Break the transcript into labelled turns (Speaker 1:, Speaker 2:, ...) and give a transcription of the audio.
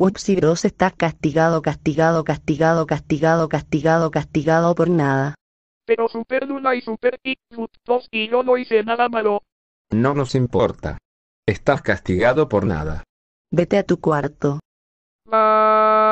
Speaker 1: Uxi Bros está castigado, castigado, castigado, castigado, castigado, castigado por nada.
Speaker 2: Pero Super Luna y Super Xbox y yo no hice nada malo.
Speaker 3: No nos importa. Estás castigado por nada.
Speaker 4: Vete a tu cuarto. Ah.